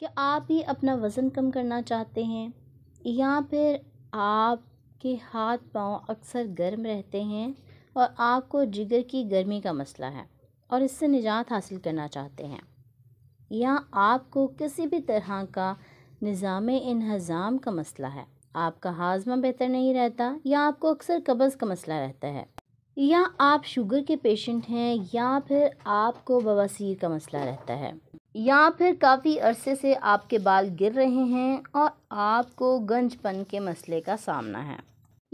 क्या आप भी अपना वज़न कम करना चाहते हैं या फिर आपके हाथ पांव अक्सर गर्म रहते हैं और आपको जिगर की गर्मी का मसला है और इससे निजात हासिल करना चाहते हैं या आपको किसी भी तरह का निज़ाम इन्हज़ाम का मसला है आपका हाजमा बेहतर नहीं रहता या आपको अक्सर कब्ज़ का मसला रहता है या आप शुगर के पेशेंट हैं या फिर आपको बवासीर का मसला रहता है या फिर काफ़ी अरसे से आपके बाल गिर रहे हैं और आपको गंजपन के मसले का सामना है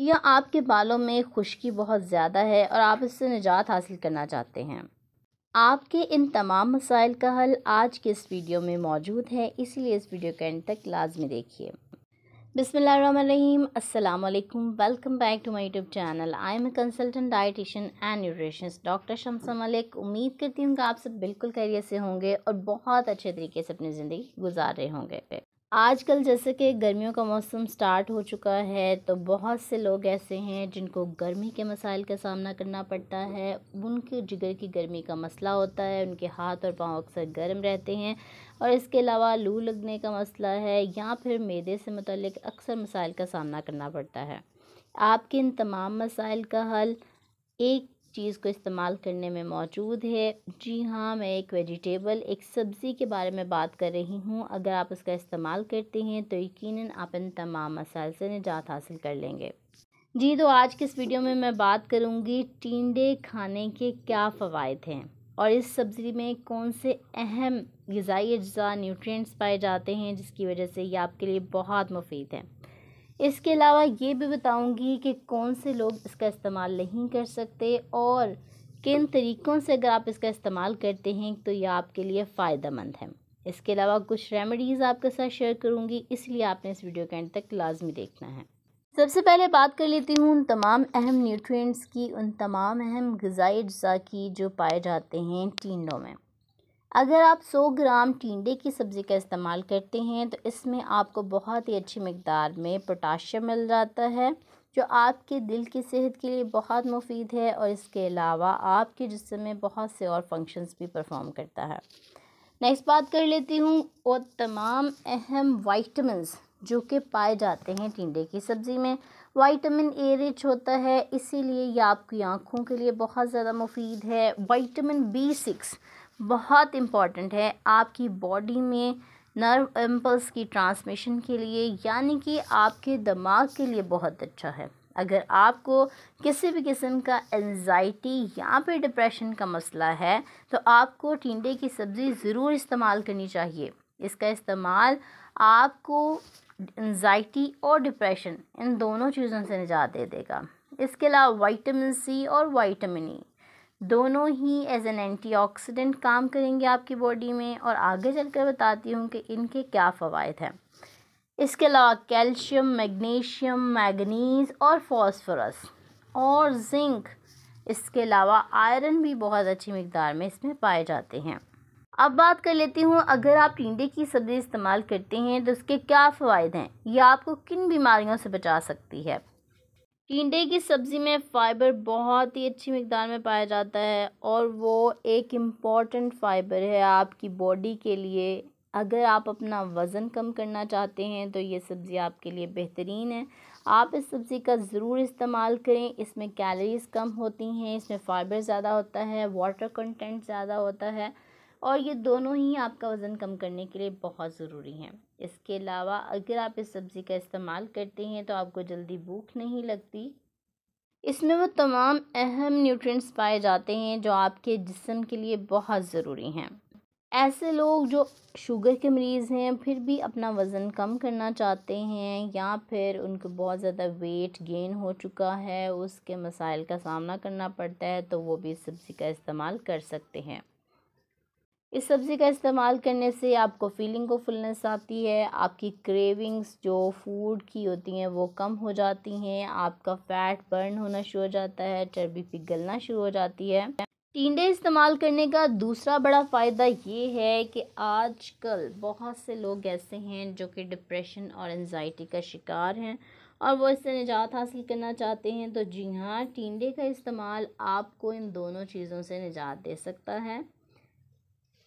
या आपके बालों में खुश्की बहुत ज़्यादा है और आप इससे निजात हासिल करना चाहते हैं आपके इन तमाम मसाइल का हल आज के इस वीडियो में मौजूद है इसलिए इस वीडियो के एंड तक लाजमी देखिए बिसमीम् अल्लाम welcome back to my YouTube channel I am a consultant dietitian and nutritions doctor Shamsa Malik उम्मीद करती हूँ कि आप सब बिल्कुल कैरियर से होंगे और बहुत अच्छे तरीके से अपनी ज़िंदगी गुजार रहे होंगे पे आजकल जैसे कि गर्मियों का मौसम स्टार्ट हो चुका है तो बहुत से लोग ऐसे हैं जिनको गर्मी के मसाइल का सामना करना पड़ता है उनके जिगर की गर्मी का मसला होता है उनके हाथ और पांव अक्सर गर्म रहते हैं और इसके अलावा लू लगने का मसला है या फिर मैदे से मतलब अक्सर मसाइल का सामना करना पड़ता है आपके इन तमाम मसाइल का हल एक चीज़ को इस्तेमाल करने में मौजूद है जी हाँ मैं एक वेजिटेबल एक सब्ज़ी के बारे में बात कर रही हूँ अगर आप उसका इस्तेमाल करते हैं तो यकीन आप इन तमाम मसाइल से निजात हासिल कर लेंगे जी तो आज के इस वीडियो में मैं बात करूँगी टींडे खाने के क्या फ़वाद हैं और इस सब्ज़ी में कौन से अहम गज़ाई अज्जा न्यूट्रिएंट्स पाए जाते हैं जिसकी वजह से ये आपके लिए बहुत मुफीद हैं इसके अलावा ये भी बताऊंगी कि कौन से लोग इसका इस्तेमाल नहीं कर सकते और किन तरीक़ों से अगर आप इसका इस्तेमाल करते हैं तो ये आपके लिए फ़ायदेमंद है इसके अलावा कुछ रेमेडीज़ आपके साथ शेयर करूँगी इसलिए आपने इस वीडियो के एंड तक लाजमी देखना है सबसे पहले बात कर लेती हूँ उन तमाम अहम न्यूट्रिएंट्स की उन तमाम अहम गज़ाई अज्जा की जो पाए जाते हैं टीनों में अगर आप 100 ग्राम टींडे की सब्ज़ी का इस्तेमाल करते हैं तो इसमें आपको बहुत ही अच्छी मकदार में पोटाशियम मिल जाता है जो आपके दिल की सेहत के लिए बहुत मुफीद है और इसके अलावा आपके जिसम में बहुत से और फंक्शंस भी परफॉर्म करता है नेक्स्ट बात कर लेती हूँ और तमाम अहम वाइटमिनस जो कि पाए जाते हैं टिंडे की सब्ज़ी में वाइटमिन ए रिच होता है इसीलिए यह आपकी आँखों के लिए बहुत ज़्यादा मुफीद है वाइटमिन बी सिक्स बहुत इम्पॉर्टेंट है आपकी बॉडी में नर्व एम्पल्स की ट्रांसमिशन के लिए यानी कि आपके दिमाग के लिए बहुत अच्छा है अगर आपको किसी भी किस्म का एनजाइटी या फिर डिप्रेशन का मसला है तो आपको टिंडे की सब्ज़ी ज़रूर इस्तेमाल करनी चाहिए इसका इस्तेमाल आपको एनजाइटी और डिप्रेशन इन दोनों चीज़ों से निजात दे देगा इसके अलावा वाइटामिन सी और वाइटामिन ई e। दोनों ही एज एन एंटीऑक्सीडेंट काम करेंगे आपकी बॉडी में और आगे चल कर बताती हूँ कि इनके क्या फ़वाद हैं इसके अलावा कैल्शियम मैग्नीशियम मैगनीज और फॉस्फोरस और जिंक इसके अलावा आयरन भी बहुत अच्छी मकदार में इसमें पाए जाते हैं अब बात कर लेती हूँ अगर आप टिंडे की सब्ज़ी इस्तेमाल करते हैं तो उसके क्या फ़वाद हैं यह आपको किन बीमारियों से बचा सकती है टिंडे की सब्ज़ी में फ़ाइबर बहुत ही अच्छी मकदार में पाया जाता है और वो एक इम्पॉर्टेंट फ़ाइबर है आपकी बॉडी के लिए अगर आप अपना वज़न कम करना चाहते हैं तो ये सब्ज़ी आपके लिए बेहतरीन है आप इस सब्ज़ी का ज़रूर इस्तेमाल करें इसमें कैलोरीज़ कम होती हैं इसमें फ़ाइबर ज़्यादा होता है वाटर कंटेंट ज़्यादा होता है और ये दोनों ही आपका वज़न कम करने के लिए बहुत ज़रूरी हैं इसके अलावा अगर आप इस सब्ज़ी का इस्तेमाल करते हैं तो आपको जल्दी भूख नहीं लगती इसमें वो तमाम अहम न्यूट्रिएंट्स पाए जाते हैं जो आपके जिसम के लिए बहुत ज़रूरी हैं ऐसे लोग जो शुगर के मरीज़ हैं फिर भी अपना वज़न कम करना चाहते हैं या फिर उनको बहुत ज़्यादा वेट गेन हो चुका है उसके मसाइल का सामना करना पड़ता है तो वो भी सब्ज़ी का इस्तेमाल कर सकते हैं इस सब्ज़ी का इस्तेमाल करने से आपको फीलिंग को फुलनेस आती है आपकी क्रेविंग्स जो फूड की होती हैं वो कम हो जाती हैं आपका फैट बर्न होना शुरू हो जाता है चर्बी पिघलना शुरू हो जाती है टिंडे इस्तेमाल करने का दूसरा बड़ा फ़ायदा ये है कि आजकल बहुत से लोग ऐसे हैं जो कि डिप्रेशन और एनजाइटी का शिकार हैं और वो इससे निजात हासिल करना चाहते हैं तो जी हाँ टिंडे का इस्तेमाल आपको इन दोनों चीज़ों से निजात दे सकता है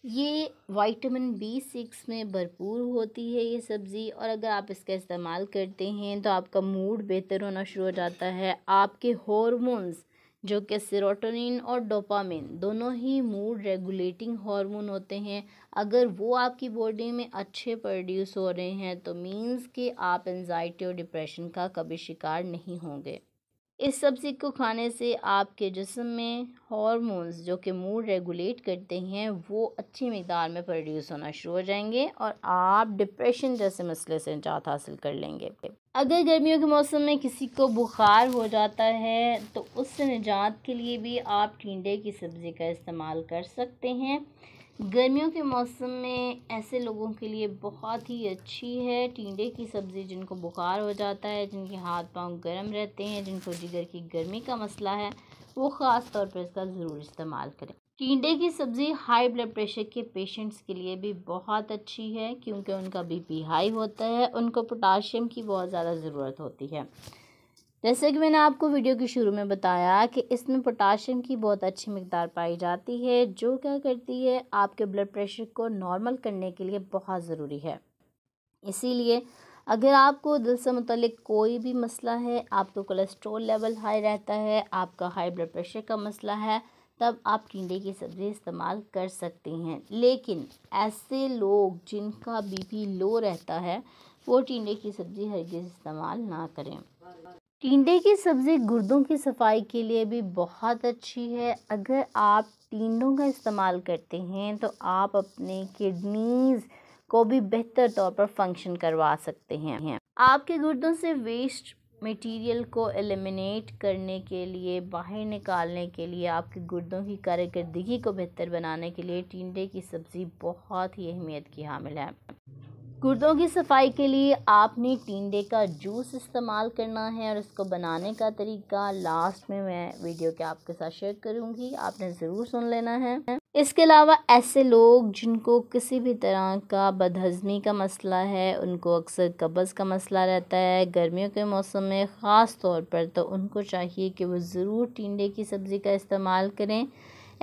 ये विटामिन बी सिक्स में भरपूर होती है ये सब्ज़ी और अगर आप इसका इस्तेमाल करते हैं तो आपका मूड बेहतर होना शुरू हो जाता है आपके हॉर्मोन्स जो कि सिरोटोनिन और डोपामिन दोनों ही मूड रेगुलेटिंग हार्मोन होते हैं अगर वो आपकी बॉडी में अच्छे प्रोड्यूस हो रहे हैं तो मींस कि आप एनजाइटी और डिप्रेशन का कभी शिकार नहीं होंगे इस सब्ज़ी को खाने से आपके जिसम में हॉर्मोन्स जो कि मूड रेगुलेट करते हैं वो अच्छी मकदार में प्रोड्यूस होना शुरू हो जाएंगे और आप डिप्रेशन जैसे मसले से निजात हासिल कर लेंगे अगर गर्मियों के मौसम में किसी को बुखार हो जाता है तो उससे निजात के लिए भी आप टींडे की सब्ज़ी का इस्तेमाल कर सकते हैं गर्मियों के मौसम में ऐसे लोगों के लिए बहुत ही अच्छी है टीडे की सब्ज़ी जिनको बुखार हो जाता है जिनके हाथ पांव गर्म रहते हैं जिनको जिगर की गर्मी का मसला है वो ख़ास तौर पर इसका ज़रूर इस्तेमाल करें टीडे की सब्ज़ी हाई ब्लड प्रेशर के पेशेंट्स के लिए भी बहुत अच्छी है क्योंकि उनका बीपी हाई होता है उनको पोटाशियम की बहुत ज़्यादा ज़रूरत होती है जैसे कि मैंने आपको वीडियो के शुरू में बताया कि इसमें पोटाशियम की बहुत अच्छी मकदार पाई जाती है जो क्या करती है आपके ब्लड प्रेशर को नॉर्मल करने के लिए बहुत ज़रूरी है इसीलिए अगर आपको दिल से मतलब कोई भी मसला है आपको कोलेस्ट्रॉल लेवल हाई रहता है आपका हाई ब्लड प्रेशर का मसला है तब आप टिंडे की सब्ज़ी इस्तेमाल कर सकती हैं लेकिन ऐसे लोग जिनका बीपी लो रहता है वो टिंडे की सब्ज़ी चीज़ इस्तेमाल ना करें टिंडे की सब्ज़ी गुर्दों की सफाई के लिए भी बहुत अच्छी है अगर आप टिंडों का इस्तेमाल करते हैं तो आप अपने किडनीज़ को भी बेहतर तौर पर फंक्शन करवा सकते हैं आपके गुर्दों से वेस्ट मटेरियल को एलिमिनेट करने के लिए बाहर निकालने के लिए आपके गुर्दों की कारकर्दगी को बेहतर बनाने के लिए टिंडे की सब्ज़ी बहुत ही अहमियत की हामिल है गुर्दों की सफाई के लिए आपने टींडे का जूस इस्तेमाल करना है और इसको बनाने का तरीका लास्ट में मैं वीडियो के आपके साथ शेयर करूंगी आपने ज़रूर सुन लेना है इसके अलावा ऐसे लोग जिनको किसी भी तरह का बदहजमी का मसला है उनको अक्सर कब्ज़ का मसला रहता है गर्मियों के मौसम में ख़ास तौर पर तो उनको चाहिए कि वो ज़रूर टींडे की सब्ज़ी का इस्तेमाल करें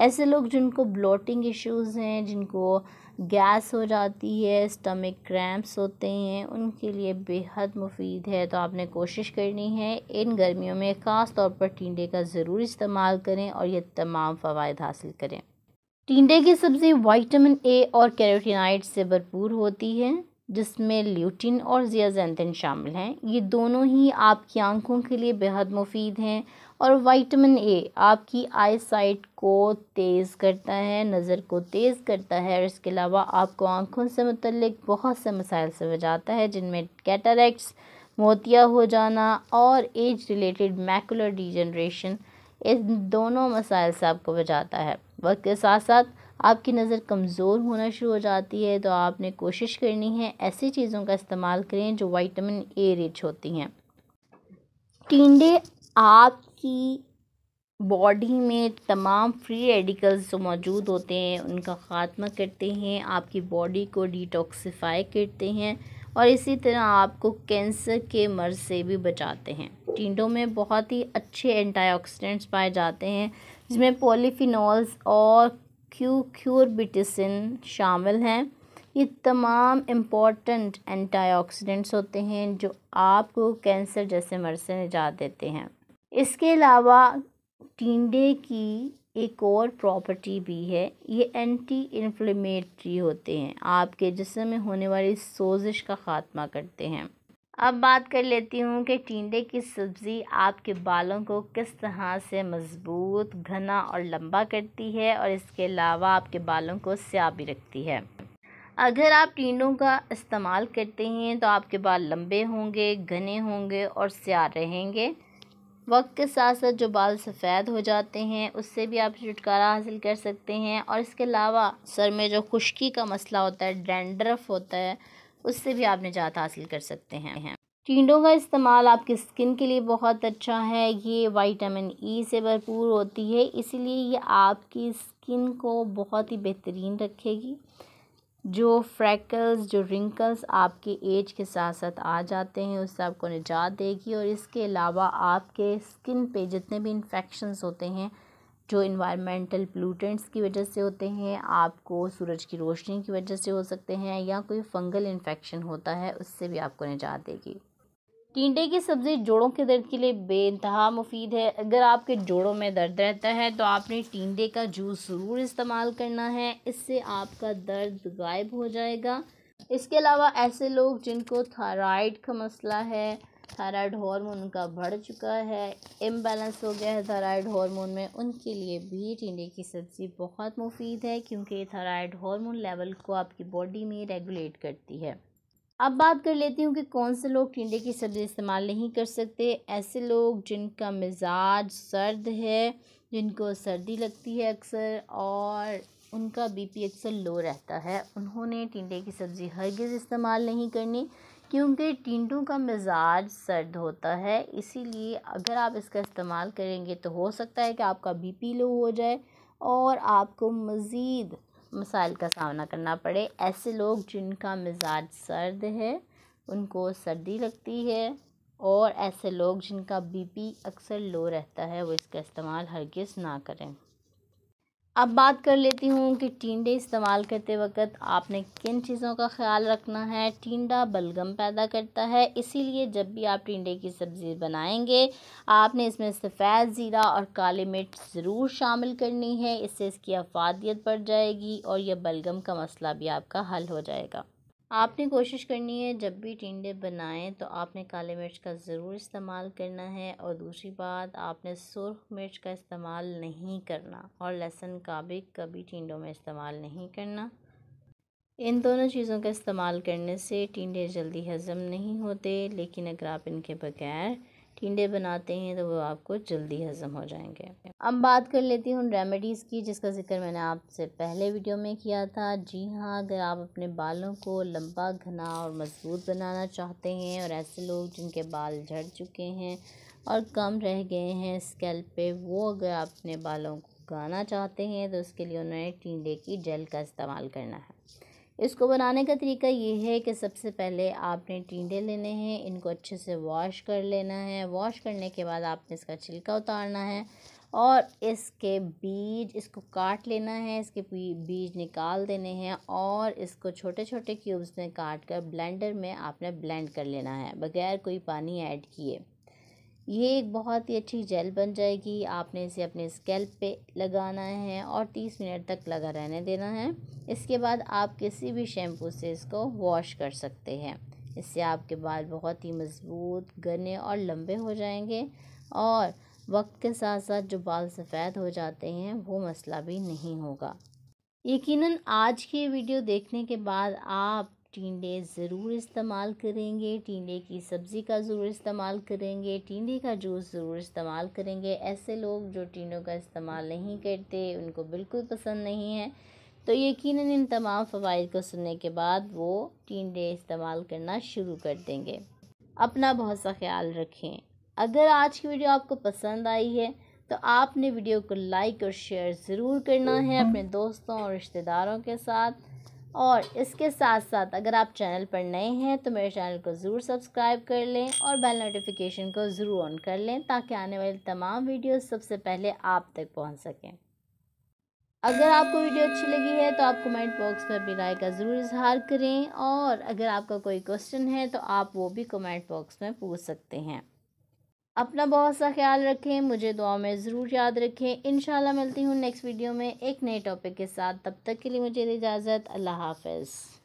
ऐसे लोग जिनको ब्लोटिंग इश्यूज़ हैं जिनको गैस हो जाती है स्टमक क्रैम्प्स होते हैं उनके लिए बेहद मुफीद है तो आपने कोशिश करनी है इन गर्मियों में ख़ास तौर पर टींडे का ज़रूर इस्तेमाल करें और ये तमाम फ़वाद हासिल करें टींडे की सब्ज़ी वाइटामिन ए और कैरोटीनाइड से भरपूर होती है जिसमें ल्यूटिन और जियाजेंथिन शामिल हैं ये दोनों ही आपकी आंखों के लिए बेहद मुफीद हैं और विटामिन ए आपकी आई साइट को तेज़ करता है नज़र को तेज़ करता है और इसके अलावा आपको आँखों से मतलब बहुत से मसाइल से बचाता है जिनमें कैटरेक्ट्स मोतिया हो जाना और एज रिलेटेड मैकुलर डिजनरेशन इन दोनों मसाइल से आपको बचाता है वक्त के साथ साथ आपकी नज़र कमज़ोर होना शुरू हो जाती है तो आपने कोशिश करनी है ऐसी चीज़ों का इस्तेमाल करें जो वाइटमिन ए रिच होती हैं टीडे आप की बॉडी में तमाम फ्री रेडिकल्स जो मौजूद होते हैं उनका ख़ात्मा करते हैं आपकी बॉडी को डिटॉक्सीफाई करते हैं और इसी तरह आपको कैंसर के मर्ज से भी बचाते हैं टिंडों में बहुत ही अच्छे एंटीऑक्सीडेंट्स पाए जाते हैं जिसमें पॉलीफिनॉल्स और क्यू शामिल हैं ये तमाम इम्पॉर्टेंट एंटीऑक्सीडेंट्स होते हैं जो आपको कैंसर जैसे मर्ज से निजात देते हैं इसके अलावा टीडे की एक और प्रॉपर्टी भी है ये एंटी इन्फ्लेमेटरी होते हैं आपके जिसम में होने वाली सोजिश का ख़ात्मा करते हैं अब बात कर लेती हूँ कि टीडे की सब्ज़ी आपके बालों को किस तरह से मज़बूत घना और लंबा करती है और इसके अलावा आपके बालों को स्या भी रखती है अगर आप टीडों का इस्तेमाल करते हैं तो आपके बाल लंबे होंगे घने होंगे और स्या रहेंगे वक्त के साथ साथ जो बाल सफ़ेद हो जाते हैं उससे भी आप छुटकारा हासिल कर सकते हैं और इसके अलावा सर में जो खुश्की का मसला होता है डेंड्रफ होता है उससे भी आप निजात हासिल कर सकते हैं टीडों का इस्तेमाल आपकी स्किन के लिए बहुत अच्छा है ये वाइटामिन ई e से भरपूर होती है इसीलिए ये आपकी स्किन को बहुत ही बेहतरीन रखेगी जो फ्रैकल्स जो रिंकल्स आपके एज के साथ साथ आ जाते हैं उससे आपको निजात देगी और इसके अलावा आपके स्किन पे जितने भी इन्फेक्शंस होते हैं जो इन्वायरमेंटल प्लूटेंट्स की वजह से होते हैं आपको सूरज की रोशनी की वजह से हो सकते हैं या कोई फंगल इन्फेक्शन होता है उससे भी आपको निजात देगी टिंडे की सब्ज़ी जोड़ों के दर्द के लिए बेानतहा मुफीद है अगर आपके जोड़ों में दर्द रहता है तो आपने टिंडे का जूस ज़रूर इस्तेमाल करना है इससे आपका दर्द गायब हो जाएगा इसके अलावा ऐसे लोग जिनको थायराइड का मसला है थायराइड हार्मोन उनका बढ़ चुका है इम्बेलेंस हो गया है थायराइड हार्मोन में उनके लिए भी टिंडे की सब्ज़ी बहुत मुफीद है क्योंकि थायराइड हार्मोन लेवल को आपकी बॉडी में रेगुलेट करती है अब बात कर लेती हूँ कि कौन से लोग टिंडे की सब्ज़ी इस्तेमाल नहीं कर सकते ऐसे लोग जिनका मिजाज सर्द है जिनको सर्दी लगती है अक्सर और उनका बीपी अक्सर लो रहता है उन्होंने टिंडे की सब्ज़ी हरगिज़ इस्तेमाल नहीं करनी क्योंकि टिंडों का मिजाज सर्द होता है इसीलिए अगर आप इसका इस्तेमाल करेंगे तो हो सकता है कि आपका बीपी लो हो जाए और आपको मज़ीद मसाइल का सामना करना पड़े ऐसे लोग जिनका मिजाज सर्द है उनको सर्दी लगती है और ऐसे लोग जिनका बीपी अक्सर लो रहता है वो इसका इस्तेमाल हरगिज़ ना करें अब बात कर लेती हूँ कि टींडे इस्तेमाल करते वक्त आपने किन चीज़ों का ख्याल रखना है टींडा बलगम पैदा करता है इसीलिए जब भी आप टींडे की सब्ज़ी बनाएंगे आपने इसमें सफ़ेद ज़ीरा और काली मिर्च ज़रूर शामिल करनी है इससे इसकी अफादियत बढ़ जाएगी और यह बलगम का मसला भी आपका हल हो जाएगा आपने कोशिश करनी है जब भी टिंडे बनाएं तो आपने काले मिर्च का ज़रूर इस्तेमाल करना है और दूसरी बात आपने सुरख मिर्च का इस्तेमाल नहीं करना और लहसुन का भी कभी टिंडों में इस्तेमाल नहीं करना इन दोनों चीज़ों का इस्तेमाल करने से टिंडे जल्दी हज़म नहीं होते लेकिन अगर आप इनके बगैर टिंडे बनाते हैं तो वो आपको जल्दी हज़म हो जाएंगे अब बात कर लेती हूँ रेमेडीज़ की जिसका जिक्र मैंने आपसे पहले वीडियो में किया था जी हाँ अगर आप अपने बालों को लंबा घना और मजबूत बनाना चाहते हैं और ऐसे लोग जिनके बाल झड़ चुके हैं और कम रह गए हैं स्केल पर वो अगर अपने बालों को गाना चाहते हैं तो उसके लिए उन्होंने टीडे की जेल का इस्तेमाल करना है इसको बनाने का तरीका ये है कि सबसे पहले आपने टींडे लेने हैं इनको अच्छे से वॉश कर लेना है वॉश करने के बाद आपने इसका छिलका उतारना है और इसके बीज इसको काट लेना है इसके बीज निकाल देने हैं और इसको छोटे छोटे क्यूब्स में काट कर ब्लेंडर में आपने ब्लेंड कर लेना है बगैर कोई पानी ऐड किए ये एक बहुत ही अच्छी जेल बन जाएगी आपने इसे अपने स्कैल्प पे लगाना है और तीस मिनट तक लगा रहने देना है इसके बाद आप किसी भी शैम्पू से इसको वॉश कर सकते हैं इससे आपके बाल बहुत ही मज़बूत घने और लंबे हो जाएंगे और वक्त के साथ साथ जो बाल सफ़ेद हो जाते हैं वो मसला भी नहीं होगा यकीनन आज की वीडियो देखने के बाद आप टींडे ज़रूर इस्तेमाल करेंगे टींडे की सब्ज़ी का ज़रूर इस्तेमाल करेंगे टींडे का जूस ज़रूर इस्तेमाल करेंगे ऐसे लोग जो टीडों का इस्तेमाल नहीं करते उनको बिल्कुल पसंद नहीं है तो यकीन इन तमाम फ़वाद को सुनने के बाद वो टींडे इस्तेमाल करना शुरू कर देंगे अपना बहुत सा ख्याल रखें अगर आज की वीडियो आपको पसंद आई है तो आपने वीडियो को लाइक और शेयर ज़रूर करना है अपने दोस्तों और रिश्तेदारों के साथ और इसके साथ साथ अगर आप चैनल पर नए हैं तो मेरे चैनल को ज़रूर सब्सक्राइब कर लें और बेल नोटिफिकेशन को ज़रूर ऑन कर लें ताकि आने वाली तमाम वीडियो सबसे पहले आप तक पहुंच सकें अगर आपको वीडियो अच्छी लगी है तो आप कमेंट बॉक्स में अपनी राय का ज़रूर इजहार करें और अगर आपका कोई क्वेश्चन है तो आप वो भी कमेंट बॉक्स में पूछ सकते हैं अपना बहुत सा ख्याल रखें मुझे दुआ में ज़रूर याद रखें इन मिलती हूँ नेक्स्ट वीडियो में एक नए टॉपिक के साथ तब तक के लिए मुझे इजाज़त अल्लाह हाफ